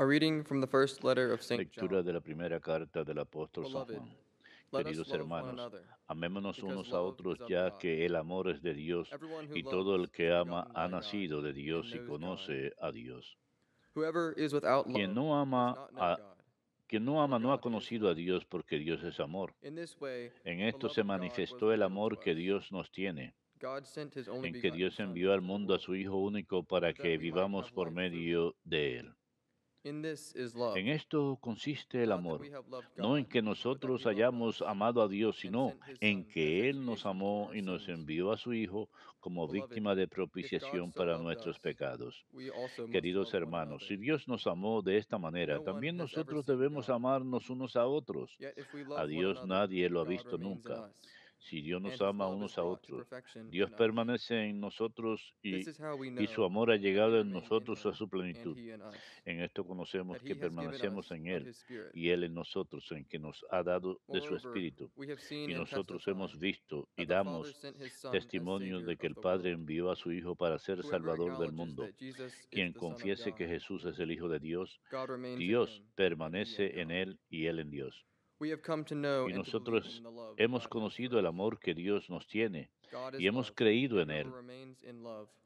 A Lectura de la primera carta del apóstol San Juan. Queridos hermanos, amémonos unos a otros ya que el amor es de Dios y todo el que ama ha nacido de Dios y conoce a Dios. Quien no ama quien no ama no ha conocido a Dios porque Dios es amor. En esto se manifestó el amor que Dios nos tiene, en que Dios envió al mundo a su Hijo único para que vivamos por medio de Él. En esto consiste el amor, no en que nosotros hayamos amado a Dios, sino en que Él nos amó y nos envió a su Hijo como víctima de propiciación para nuestros pecados. Queridos hermanos, si Dios nos amó de esta manera, también nosotros debemos amarnos unos a otros. A Dios nadie lo ha visto nunca. Si Dios nos ama unos a otros, Dios permanece en nosotros y, y su amor ha llegado en nosotros a su plenitud. En esto conocemos que permanecemos en Él y Él en nosotros, en que nos ha dado de su Espíritu. Y nosotros hemos visto y damos testimonio de que el Padre envió a su Hijo para ser Salvador del mundo. Quien confiese que Jesús es el Hijo de Dios, Dios permanece en Él y Él en Dios. Y nosotros hemos conocido el amor que Dios nos tiene y hemos creído en Él.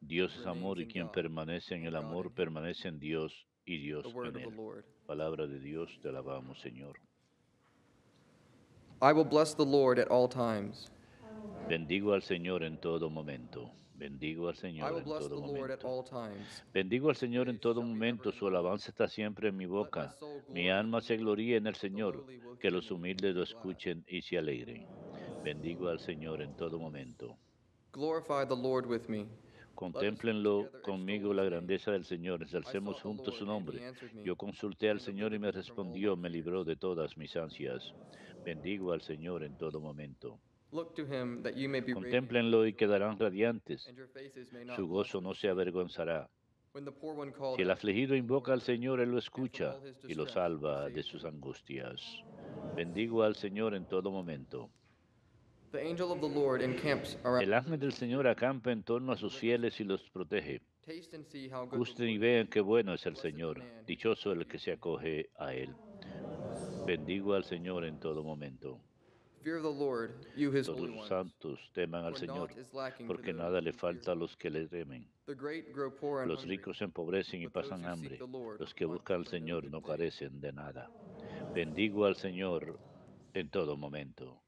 Dios es amor y quien permanece en el amor permanece en Dios y Dios en Él. Palabra de Dios, te alabamos, Señor. Bendigo al Señor en todo momento. Bendigo al Señor en todo momento. Bendigo al Señor en todo momento. Su alabanza está siempre en mi boca. Mi alma se gloría en el Señor. Que los humildes lo escuchen y se alegren. Bendigo al Señor en todo momento. Contemplenlo conmigo la grandeza del Señor, ensalcemos juntos su nombre. Yo consulté al Señor y me respondió, me libró de todas mis ansias. Bendigo al Señor en todo momento. Contémplenlo y quedarán radiantes. Su gozo no se avergonzará. Si el afligido invoca al Señor, Él lo escucha y lo salva de sus angustias. Bendigo al Señor en todo momento. El ángel del Señor acampa en torno a sus fieles y los protege. Gusten y vean qué bueno es el Señor, dichoso el que se acoge a Él. Bendigo al Señor en todo momento. Todos los santos teman al Señor, porque nada le falta a los que le temen. Los ricos se empobrecen y pasan hambre. Los que buscan al Señor no carecen de nada. Bendigo al Señor en todo momento.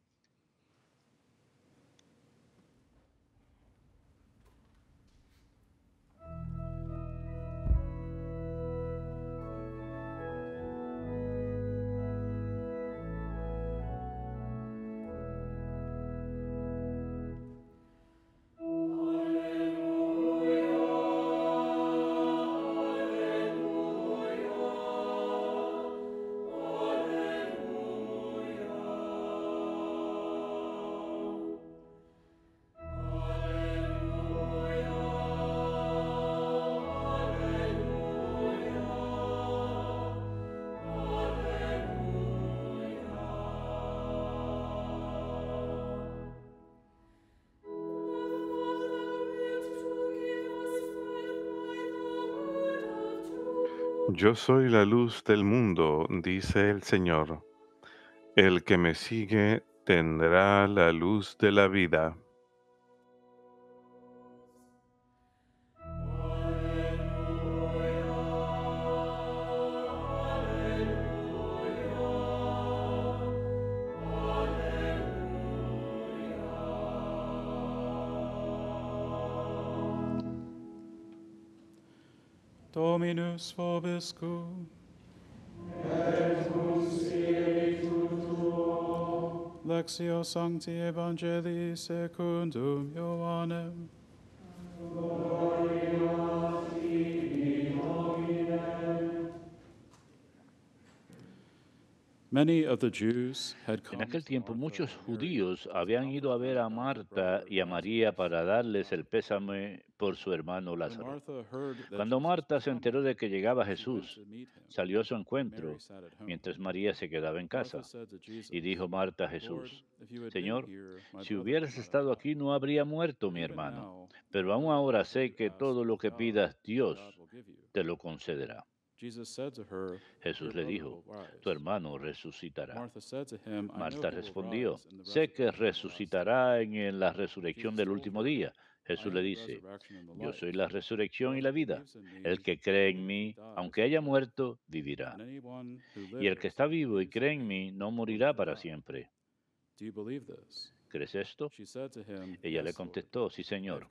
Yo soy la luz del mundo, dice el Señor. El que me sigue tendrá la luz de la vida. Dominus vobiscum. Et cum tuo. Lectio Sancti Evangelii secundum Ioannem. En aquel tiempo muchos judíos habían ido a ver a Marta y a María para darles el pésame por su hermano Lázaro. Cuando Marta se enteró de que llegaba Jesús, salió a su encuentro mientras María se quedaba en casa. Y dijo Marta a Jesús, Señor, si hubieras estado aquí no habría muerto mi hermano, pero aún ahora sé que todo lo que pidas Dios te lo concederá. Jesús le dijo, tu hermano resucitará. Marta respondió, sé que resucitará en la resurrección del último día. Jesús le dice, yo soy la resurrección y la vida. El que cree en mí, aunque haya muerto, vivirá. Y el que está vivo y cree en mí, no morirá para siempre. ¿Crees esto? Ella le contestó, sí, Señor.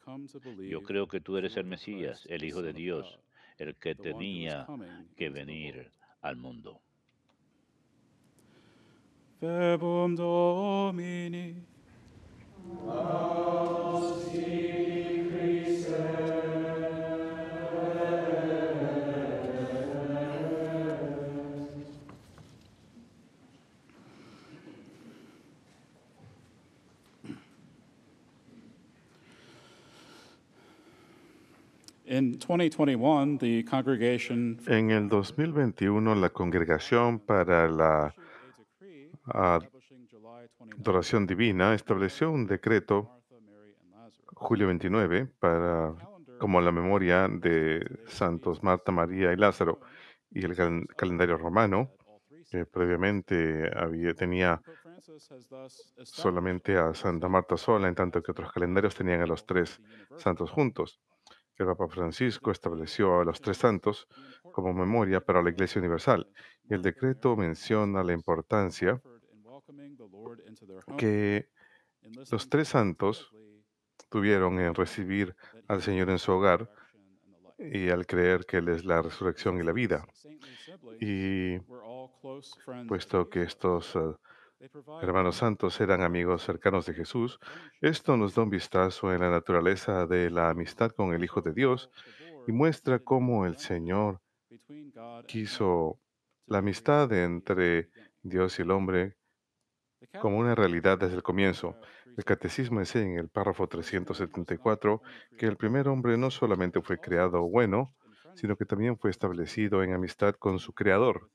Yo creo que tú eres el Mesías, el Hijo de Dios el que tenía que venir al mundo. en el 2021, la Congregación para la ah, Adoración Divina estableció un decreto, julio 29, para, como la memoria de Santos Marta, María y Lázaro, y el calendario romano, que previamente había, tenía solamente a Santa Marta sola, en tanto que otros calendarios tenían a los tres santos juntos el Papa Francisco estableció a los tres santos como memoria para la Iglesia Universal. Y el decreto menciona la importancia que los tres santos tuvieron en recibir al Señor en su hogar y al creer que Él es la resurrección y la vida. Y puesto que estos eh, hermanos santos eran amigos cercanos de Jesús, esto nos da un vistazo en la naturaleza de la amistad con el Hijo de Dios y muestra cómo el Señor quiso la amistad entre Dios y el hombre como una realidad desde el comienzo. El catecismo dice en el párrafo 374 que el primer hombre no solamente fue creado bueno, sino que también fue establecido en amistad con su creador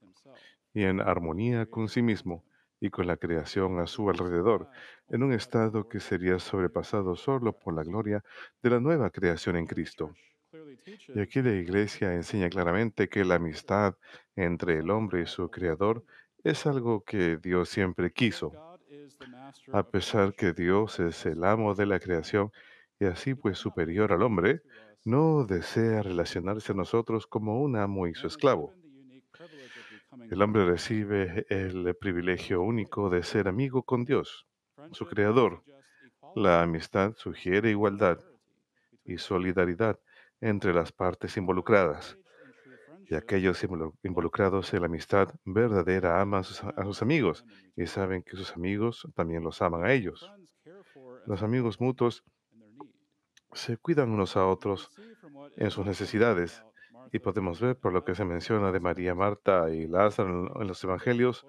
y en armonía con sí mismo y con la creación a su alrededor, en un estado que sería sobrepasado solo por la gloria de la nueva creación en Cristo. Y aquí la Iglesia enseña claramente que la amistad entre el hombre y su Creador es algo que Dios siempre quiso, a pesar que Dios es el amo de la creación y así pues superior al hombre, no desea relacionarse a nosotros como un amo y su esclavo. El hombre recibe el privilegio único de ser amigo con Dios, su creador. La amistad sugiere igualdad y solidaridad entre las partes involucradas. Y aquellos involucrados en la amistad verdadera aman a sus, amigos y saben que sus amigos también los aman a ellos. Los amigos mutuos se cuidan unos a otros en sus necesidades y podemos ver por lo que se menciona de María, Marta y Lázaro en los evangelios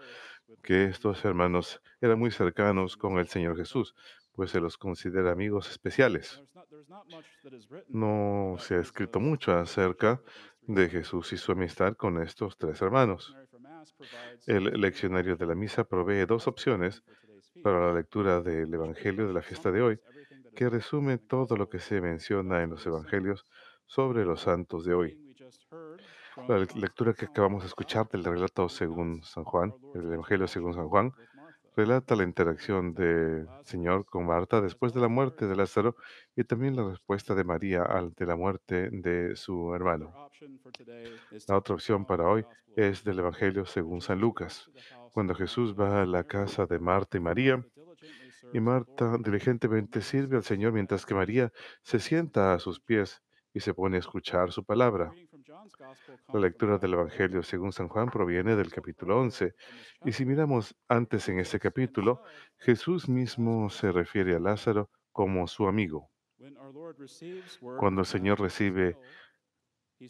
que estos hermanos eran muy cercanos con el Señor Jesús, pues se los considera amigos especiales. No se ha escrito mucho acerca de Jesús y su amistad con estos tres hermanos. El leccionario de la misa provee dos opciones para la lectura del Evangelio de la fiesta de hoy, que resume todo lo que se menciona en los Evangelios sobre los santos de hoy. La lectura que acabamos de escuchar del relato según San Juan, el Evangelio según San Juan, relata la interacción del Señor con Marta después de la muerte de Lázaro y también la respuesta de María ante la muerte de su hermano. La otra opción para hoy es del Evangelio según San Lucas, cuando Jesús va a la casa de Marta y María y Marta diligentemente sirve al Señor mientras que María se sienta a sus pies y se pone a escuchar su palabra. La lectura del Evangelio según San Juan proviene del capítulo 11. Y si miramos antes en ese capítulo, Jesús mismo se refiere a Lázaro como su amigo. Cuando el Señor recibe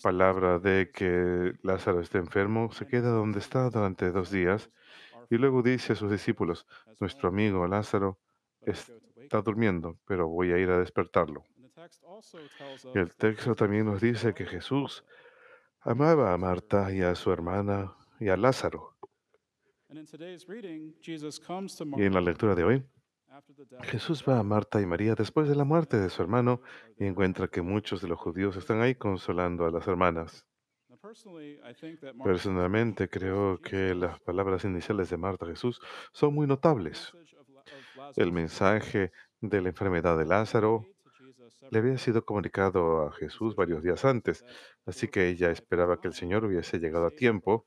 palabra de que Lázaro está enfermo, se queda donde está durante dos días y luego dice a sus discípulos, nuestro amigo Lázaro está durmiendo, pero voy a ir a despertarlo. El texto también nos dice que Jesús amaba a Marta y a su hermana y a Lázaro. Y en la lectura de hoy, Jesús va a Marta y María después de la muerte de su hermano y encuentra que muchos de los judíos están ahí consolando a las hermanas. Personalmente creo que las palabras iniciales de Marta Jesús son muy notables. El mensaje de la enfermedad de Lázaro, le había sido comunicado a Jesús varios días antes, así que ella esperaba que el Señor hubiese llegado a tiempo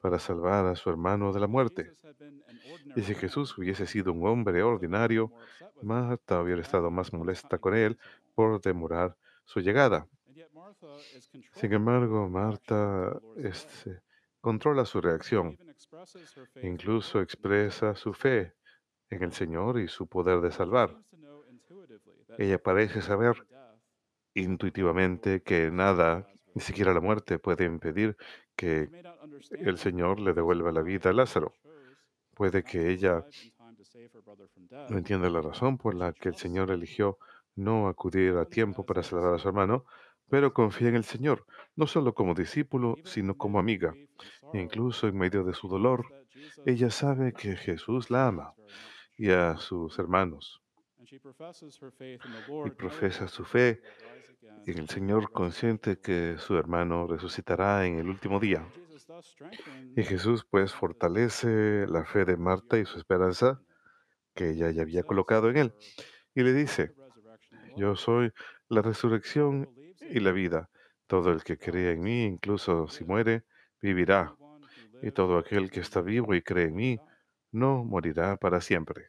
para salvar a su hermano de la muerte. Y si Jesús hubiese sido un hombre ordinario, Marta hubiera estado más molesta con él por demorar su llegada. Sin embargo, Marta este, controla su reacción, incluso expresa su fe en el Señor y su poder de salvar. Ella parece saber intuitivamente que nada, ni siquiera la muerte, puede impedir que el Señor le devuelva la vida a Lázaro. Puede que ella no entienda la razón por la que el Señor eligió no acudir a tiempo para salvar a su hermano, pero confía en el Señor, no solo como discípulo, sino como amiga. incluso en medio de su dolor, ella sabe que Jesús la ama y a sus hermanos y profesa su fe en el Señor consciente que su hermano resucitará en el último día. Y Jesús pues fortalece la fe de Marta y su esperanza que ella ya había colocado en él. Uh, y le dice, yo soy la resurrección y la vida. Todo el que cree en mí, incluso si muere, vivirá. Y todo aquel que está vivo y cree en mí, no morirá para siempre.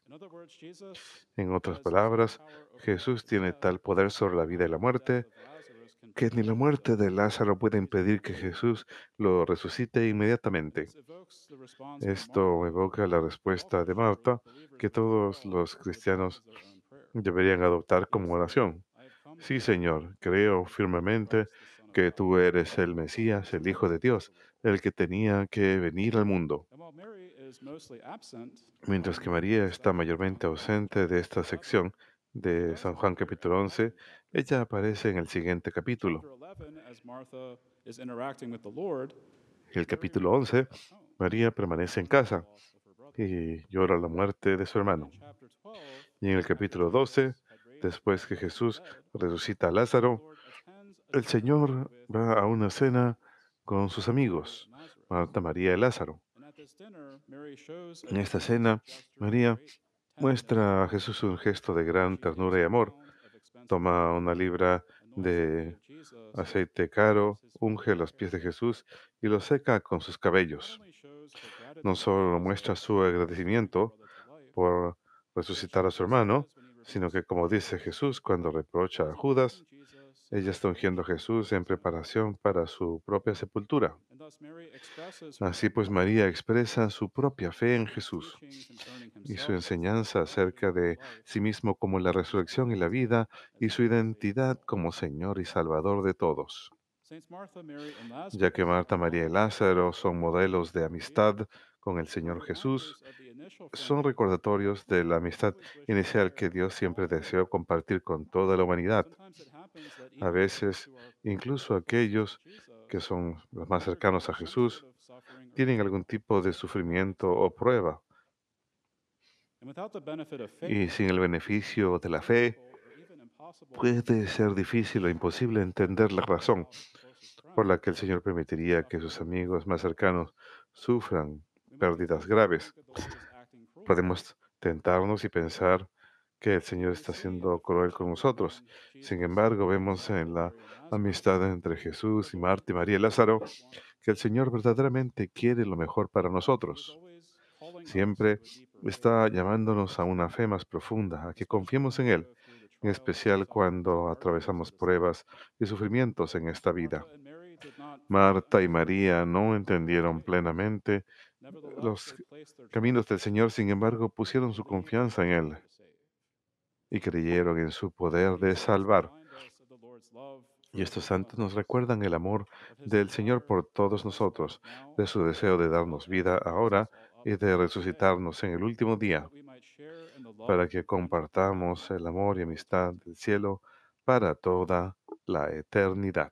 En otras palabras, Jesús tiene tal poder sobre la vida y la muerte que ni la muerte de Lázaro puede impedir que Jesús lo resucite inmediatamente. Esto evoca la respuesta de Marta que todos los cristianos deberían adoptar como oración. Sí, Señor, creo firmemente que tú eres el Mesías, el Hijo de Dios, el que tenía que venir al mundo. Mientras que um, María está mayormente ausente de esta sección de San Juan capítulo 11, ella aparece en el siguiente capítulo. En El capítulo 11, María permanece en casa y llora la muerte de su hermano. Y en el capítulo 12, después que Jesús resucita a Lázaro, el Señor va a una cena con sus amigos, Marta, María y Lázaro. En esta cena, María muestra a Jesús un gesto de gran ternura y amor. Toma una libra de aceite caro, unge los pies de Jesús y los seca con sus cabellos. No solo muestra su agradecimiento por resucitar a su hermano, sino que, como dice Jesús cuando reprocha a Judas, ella está ungiendo a Jesús en preparación para su propia sepultura. Así pues, María expresa su propia fe en Jesús y su enseñanza acerca de sí mismo como la resurrección y la vida y su identidad como Señor y Salvador de todos. Ya que Marta, María y Lázaro son modelos de amistad con el Señor Jesús, son recordatorios de la amistad inicial que Dios siempre deseó compartir con toda la humanidad. A veces, incluso aquellos que son los más cercanos a Jesús tienen algún tipo de sufrimiento o prueba. Y sin el beneficio de la fe, puede ser difícil o imposible entender la razón por la que el Señor permitiría que sus amigos más cercanos sufran pérdidas graves. Podemos tentarnos y pensar que el Señor está siendo cruel con nosotros. Sin embargo, vemos en la amistad entre Jesús y Marta y María Lázaro que el Señor verdaderamente quiere lo mejor para nosotros. Siempre está llamándonos a una fe más profunda, a que confiemos en Él, en especial cuando atravesamos pruebas y sufrimientos en esta vida. Marta y María no entendieron plenamente los caminos del Señor, sin embargo, pusieron su confianza en Él y creyeron en su poder de salvar. Y estos santos nos recuerdan el amor del Señor por todos nosotros, de su deseo de darnos vida ahora y de resucitarnos en el último día, para que compartamos el amor y amistad del cielo para toda la eternidad.